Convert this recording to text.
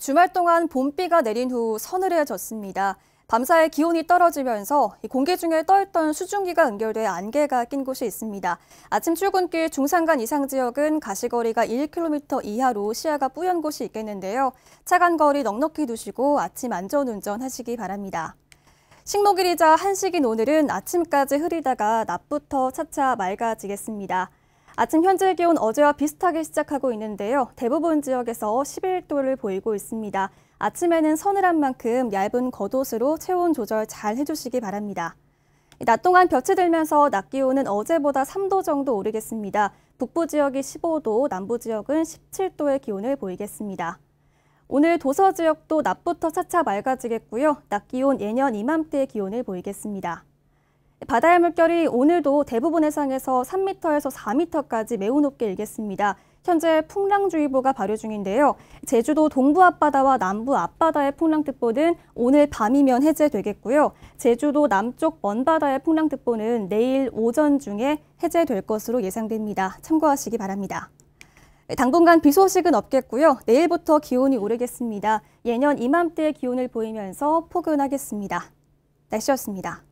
주말 동안 봄비가 내린 후 서늘해졌습니다. 밤사이 기온이 떨어지면서 공기 중에 떠있던 수증기가 연결돼 안개가 낀 곳이 있습니다. 아침 출근길 중산간 이상 지역은 가시거리가 1km 이하로 시야가 뿌연 곳이 있겠는데요. 차간 거리 넉넉히 두시고 아침 안전운전 하시기 바랍니다. 식목일이자 한식인 오늘은 아침까지 흐리다가 낮부터 차차 맑아지겠습니다. 아침 현재 기온 어제와 비슷하게 시작하고 있는데요. 대부분 지역에서 11도를 보이고 있습니다. 아침에는 서늘한 만큼 얇은 겉옷으로 체온 조절 잘 해주시기 바랍니다. 낮 동안 볕이 들면서 낮 기온은 어제보다 3도 정도 오르겠습니다. 북부 지역이 15도, 남부 지역은 17도의 기온을 보이겠습니다. 오늘 도서 지역도 낮부터 차차 맑아지겠고요. 낮 기온 예년 이맘때의 기온을 보이겠습니다. 바다의 물결이 오늘도 대부분 해상에서 3m에서 4m까지 매우 높게 일겠습니다. 현재 풍랑주의보가 발효 중인데요. 제주도 동부 앞바다와 남부 앞바다의 풍랑특보는 오늘 밤이면 해제되겠고요. 제주도 남쪽 먼바다의 풍랑특보는 내일 오전 중에 해제될 것으로 예상됩니다. 참고하시기 바랍니다. 당분간 비 소식은 없겠고요. 내일부터 기온이 오르겠습니다. 예년 이맘때의 기온을 보이면서 포근하겠습니다. 날씨였습니다.